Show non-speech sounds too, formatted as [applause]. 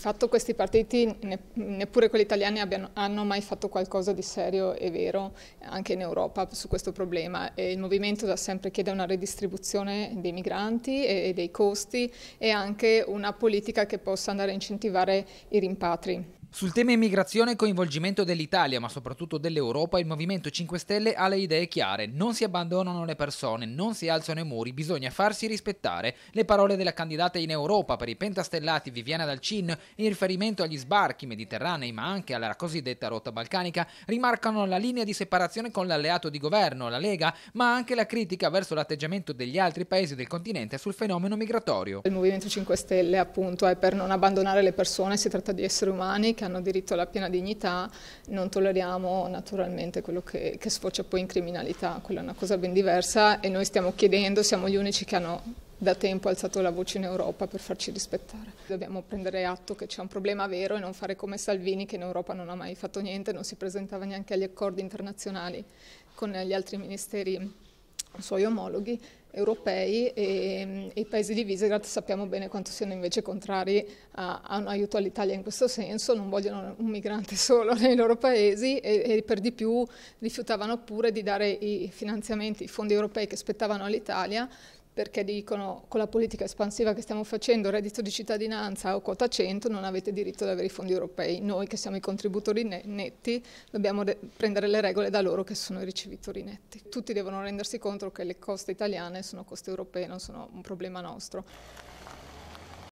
fatto questi partiti, neppure quelli italiani, abbiano, hanno mai fatto qualcosa di serio e vero anche in Europa su questo problema. E il movimento da sempre chiede una redistribuzione dei migranti e, e dei costi e anche una politica che possa andare a incentivare i rimpatri. Sul tema immigrazione e coinvolgimento dell'Italia, ma soprattutto dell'Europa, il Movimento 5 Stelle ha le idee chiare. Non si abbandonano le persone, non si alzano i muri, bisogna farsi rispettare. Le parole della candidata in Europa per i pentastellati Viviana Dalcin in riferimento agli sbarchi mediterranei, ma anche alla cosiddetta rotta balcanica, rimarcano la linea di separazione con l'alleato di governo, la Lega, ma anche la critica verso l'atteggiamento degli altri paesi del continente sul fenomeno migratorio. Il Movimento 5 Stelle appunto è per non abbandonare le persone, si tratta di esseri umani che hanno diritto alla piena dignità, non tolleriamo naturalmente quello che, che sfocia poi in criminalità, quella è una cosa ben diversa e noi stiamo chiedendo, siamo gli unici che hanno da tempo alzato la voce in Europa per farci rispettare. Dobbiamo prendere atto che c'è un problema vero e non fare come Salvini che in Europa non ha mai fatto niente, non si presentava neanche agli accordi internazionali con gli altri ministeri suoi omologhi europei e, e, i paesi di Visegrad sappiamo bene quanto siano invece contrari a, a un aiuto all'Italia in questo senso, non vogliono un migrante [laughs] solo nei loro paesi e, e, per di più rifiutavano pure di dare i finanziamenti, i fondi europei che spettavano all'Italia perché dicono con la politica espansiva che stiamo facendo, reddito di cittadinanza o quota 100, non avete diritto ad avere i fondi europei. Noi che siamo i contributori netti dobbiamo prendere le regole da loro che sono i ricevitori netti. Tutti devono rendersi conto che le coste italiane sono coste europee, non sono un problema nostro.